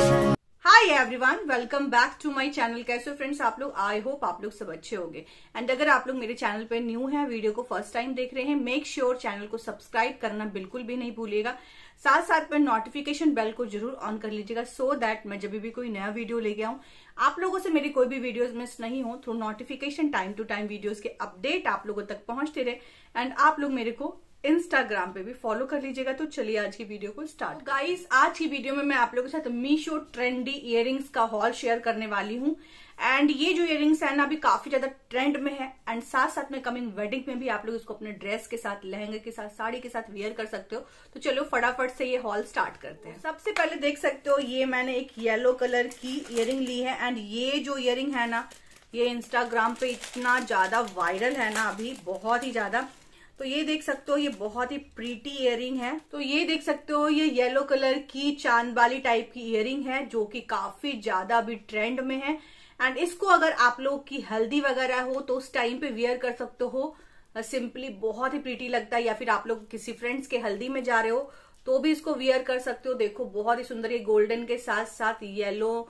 everyone welcome back to my channel कैसे friends आप लोग आई होप आप लोग सब अच्छे होंगे एंड अगर आप लोग मेरे चैनल पे न्यू हैं वीडियो को फर्स्ट टाइम देख रहे हैं मेक श्योर sure चैनल को सब्सक्राइब करना बिल्कुल भी नहीं भूलिएगा साथ साथ में नोटिफिकेशन बेल को जरूर ऑन कर लीजिएगा सो दैट मैं जब भी कोई नया वीडियो लेके आऊं आप लोगों से मेरी कोई भी वीडियो मिस नहीं हो through notification time to time videos के अपडेट आप लोगों तक पहुंचते रहे एंड आप लोग मेरे को इंस्टाग्राम पे भी फॉलो कर लीजिएगा तो चलिए आज की वीडियो को स्टार्ट तो गाइस आज की वीडियो में मैं आप लोगों के साथ मीशो ट्रेंडी इयरिंग्स का हॉल शेयर करने वाली हूँ एंड ये जो इयरिंग्स है ना अभी काफी ज्यादा ट्रेंड में है एंड साथ साथ में कमिंग वेडिंग में भी आप लोग इसको अपने ड्रेस के साथ लहंगे के साथ साड़ी के साथ वेयर कर सकते हो तो चलो फटाफट से ये हॉल स्टार्ट करते हैं सबसे पहले देख सकते हो ये मैंने एक येलो कलर की इयरिंग ली है एंड ये जो इयरिंग है ना ये इंस्टाग्राम पे इतना ज्यादा वायरल है ना अभी बहुत ही ज्यादा तो ये देख सकते हो ये बहुत ही प्रीटी इयरिंग है तो ये देख सकते हो ये येलो कलर की चांद वाली टाइप की इयरिंग है जो कि काफी ज्यादा अभी ट्रेंड में है एंड इसको अगर आप लोग की हल्दी वगैरह हो तो उस टाइम पे वियर कर सकते हो सिंपली बहुत ही प्रीटी लगता है या फिर आप लोग किसी फ्रेंड्स के हल्दी में जा रहे हो तो भी इसको वियर कर सकते हो देखो बहुत ही सुंदर ये गोल्डन के साथ साथ येलो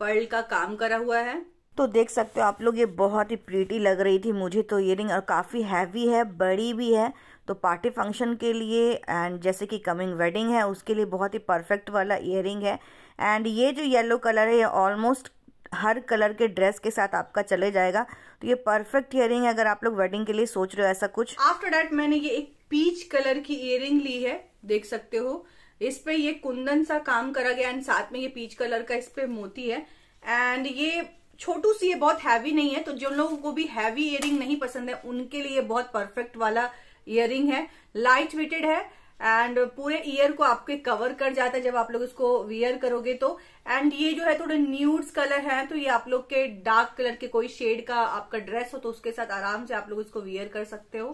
पर्ल का काम करा हुआ है तो देख सकते हो आप लोग ये बहुत ही प्रीटी लग रही थी मुझे तो ये रिंग और काफ़ी हैवी है बड़ी भी है तो पार्टी फंक्शन के लिए एंड जैसे कि कमिंग वेडिंग है उसके लिए बहुत ही परफेक्ट वाला इयर है एंड ये जो येलो कलर है ये ऑलमोस्ट हर कलर के ड्रेस के साथ आपका चले जाएगा तो ये परफेक्ट इयर है अगर आप लोग वेडिंग के लिए सोच रहे हो ऐसा कुछ आफ्टर डैट मैंने ये एक पीच कलर की इयर ली है देख सकते हो इस पे ये कुंदन सा काम करा गया एंड साथ में ये पीच कलर का इस पे मोती है एंड ये छोटू सी है बहुत हैवी नहीं है तो जिन लोगों को भी हैवी इयरिंग नहीं पसंद है उनके लिए बहुत परफेक्ट वाला इयरिंग है लाइट वेटेड है एंड पूरे ईयर को आपके कवर कर जाता है जब आप लोग इसको वियर करोगे तो एंड ये जो है थोड़े न्यूड्स कलर है तो ये आप लोग के डार्क कलर के कोई शेड का आपका ड्रेस हो तो उसके साथ आराम से आप लोग इसको वियर कर सकते हो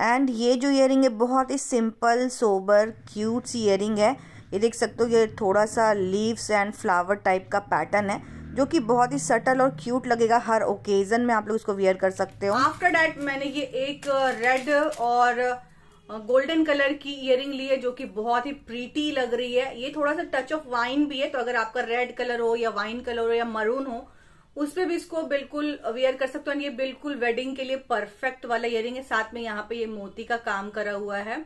एंड ये जो इयरिंग है बहुत ही सिंपल सोबर क्यूट सी इयरिंग है ये देख सकते हो ये थोड़ा सा लीव्स एंड फ्लावर टाइप का पैटर्न है जो कि बहुत ही सटल और क्यूट लगेगा हर ओकेजन में आप लोग इसको वेयर कर सकते हो आफ्टर डैट मैंने ये एक रेड और गोल्डन कलर की इयरिंग ली है जो कि बहुत ही प्रीटी लग रही है ये थोड़ा सा टच ऑफ वाइन भी है तो अगर आपका रेड कलर हो या वाइन कलर हो या मरून हो उस पर भी इसको बिल्कुल वेयर कर सकते हो ये बिल्कुल वेडिंग के लिए परफेक्ट वाला इयरिंग है साथ में यहाँ पे ये मोती का काम करा हुआ है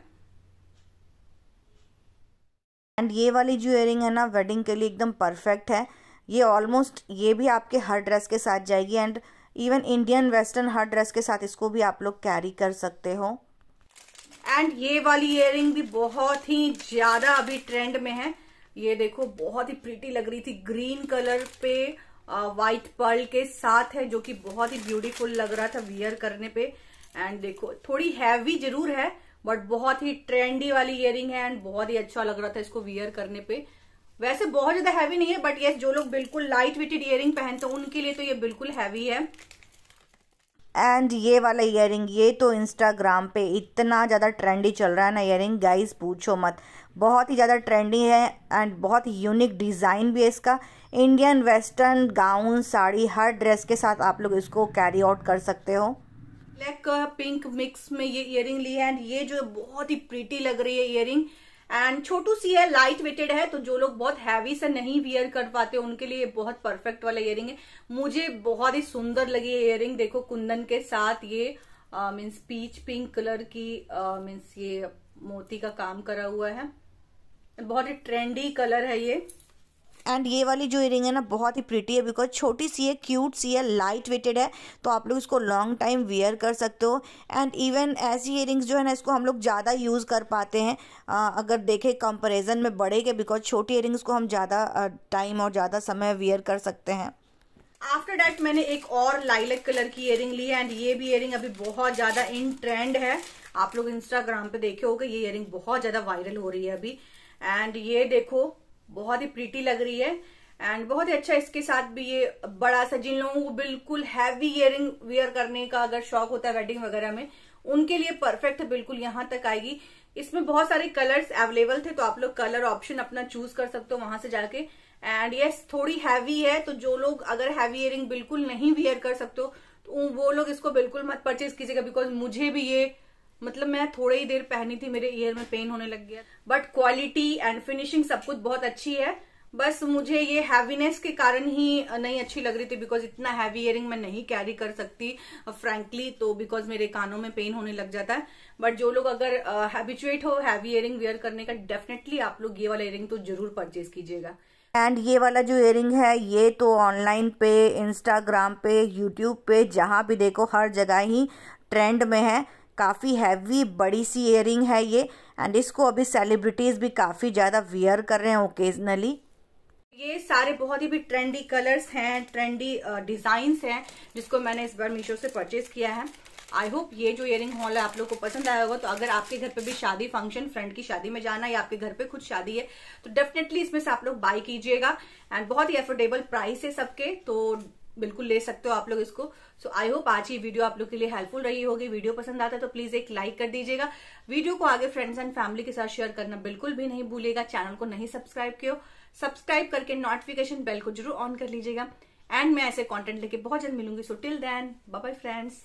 एंड ये वाली जो इयरिंग है ना वेडिंग के लिए एकदम परफेक्ट है ये ऑलमोस्ट ये भी आपके हर ड्रेस के साथ जाएगी एंड इवन इंडियन वेस्टर्न हर ड्रेस के साथ इसको भी आप लोग कैरी कर सकते हो एंड ये वाली इयर भी बहुत ही ज्यादा अभी ट्रेंड में है ये देखो बहुत ही प्रिटी लग रही थी ग्रीन कलर पे व्हाइट पर्ल के साथ है जो कि बहुत ही ब्यूटीफुल लग रहा था वियर करने पे एंड देखो थोड़ी हैवी जरूर है बट बहुत ही ट्रेंडी वाली इयर है एंड बहुत ही अच्छा लग रहा था इसको वियर करने पे वैसे बहुत ज्यादा हैवी नहीं है बट ये जो लोग बिल्कुल लाइट वेटेड इयर पहनते हैं उनके लिए तो ये बिल्कुल हैवी है एंड ये वाला इयर ये तो इंस्टाग्राम पे इतना ज़्यादा ट्रेंडी चल रहा है ना इयर गाइस पूछो मत बहुत ही ज़्यादा ट्रेंडी है एंड बहुत यूनिक डिज़ाइन भी है इसका इंडियन वेस्टर्न गाउन साड़ी हर ड्रेस के साथ आप लोग इसको कैरी आउट कर सकते हो ब्लैक पिंक मिक्स में ये इयर ली है एंड ये जो बहुत ही प्रीटी लग रही है इयर एंड छोटू सी है लाइट वेटेड है तो जो लोग बहुत हैवी से नहीं वियर कर पाते उनके लिए बहुत परफेक्ट वाला इयरिंग है मुझे बहुत ही सुंदर लगी ये इयरिंग देखो कुंदन के साथ ये मीन्स पीच पिंक कलर की मीन्स ये मोती का काम करा हुआ है बहुत ही ट्रेंडी कलर है ये एंड ये वाली जो इयरिंग है ना बहुत ही प्रिटी है बिकॉज छोटी सी है क्यूट सी है लाइट वेटेड है तो आप लोग इसको लॉन्ग टाइम वेयर कर सकते हो एंड इवन ऐसी इयरिंग्स जो है ना इसको हम लोग ज़्यादा यूज़ कर पाते हैं आ, अगर देखें कंपेरिजन में बड़े के बिकॉज छोटी इयरिंग्स को हम ज़्यादा टाइम और ज़्यादा समय वेयर कर सकते हैं आफ्टर डैट मैंने एक और लाइलेक कलर की इयरिंग ली है एंड ये भी इयरिंग अभी बहुत ज्यादा इन ट्रेंड है आप लोग इंस्टाग्राम पे देखे होगे ये इयरिंग बहुत ज्यादा वायरल हो रही है अभी एंड ये देखो बहुत ही प्रीटी लग रही है एंड बहुत ही अच्छा इसके साथ भी ये बड़ा सा जिन लोगों को बिल्कुल हैवी इयर वेयर करने का अगर शौक होता है वेडिंग वगैरह में उनके लिए परफेक्ट है बिल्कुल यहां तक आएगी इसमें बहुत सारे कलर्स अवेलेबल थे तो आप लोग कलर ऑप्शन अपना चूज कर सकते हो वहां से जाके एंड यस yes, थोड़ी हैवी है तो जो लोग अगर हैवी इयरिंग बिल्कुल नहीं वियर कर सकते हो तो वो लोग इसको बिल्कुल मत परचेज कीजिएगा बिकॉज मुझे भी ये मतलब मैं थोड़ी ही देर पहनी थी मेरे ईयर में पेन होने लग गया बट क्वालिटी एंड फिनिशिंग सब कुछ बहुत अच्छी है बस मुझे ये हैवीनेस के कारण ही नहीं अच्छी लग रही थी बिकॉज इतना हैवी इयरिंग मैं नहीं कैरी कर सकती फ्रेंकली तो बिकॉज मेरे कानों में पेन होने लग जाता है बट जो लोग अगर हैबिचुएट हो हैवी ईयरिंग वेयर करने का डेफिनेटली आप लोग ये वाला इयरिंग तो जरूर परचेज कीजिएगा एंड ये वाला जो इयरिंग है ये तो ऑनलाइन पे इंस्टाग्राम पे यूट्यूब पे जहाँ भी देखो हर जगह ही ट्रेंड में है काफ़ी हैवी बड़ी सी इयरिंग है ये एंड इसको अभी सेलिब्रिटीज़ भी काफ़ी ज़्यादा वियर कर रहे हैं ओकेजनली ये सारे बहुत ही भी ट्रेंडी कलर्स हैं ट्रेंडी डिजाइंस हैं जिसको मैंने इस बार मीशो से परचेज किया है आई होप ये जो इयरिंग हॉल है आप लोग को पसंद आया होगा तो अगर आपके घर पे भी शादी फंक्शन फ्रेंड की शादी में जाना या आपके घर पे खुद शादी है तो डेफिनेटली इसमें से आप लोग बाय कीजिएगा एंड बहुत ही एफोर्डेबल प्राइस है सबके तो बिल्कुल ले सकते हो आप लोग इसको सो आई होप आज ये वीडियो आप लोग के लिए हेल्पफुल रही होगी वीडियो पसंद आता है तो प्लीज एक लाइक कर दीजिएगा वीडियो को आगे फ्रेंड्स एंड फैमिली के साथ शेयर करना बिल्कुल भी नहीं भूलेगा चैनल को नहीं सब्सक्राइब किया सब्सक्राइब करके नोटिफिकेशन बेल को जरूर ऑन कर लीजिएगा एंड मैं ऐसे कॉन्टेंट लेके बहुत जल्द मिलूंगी so till then bye friends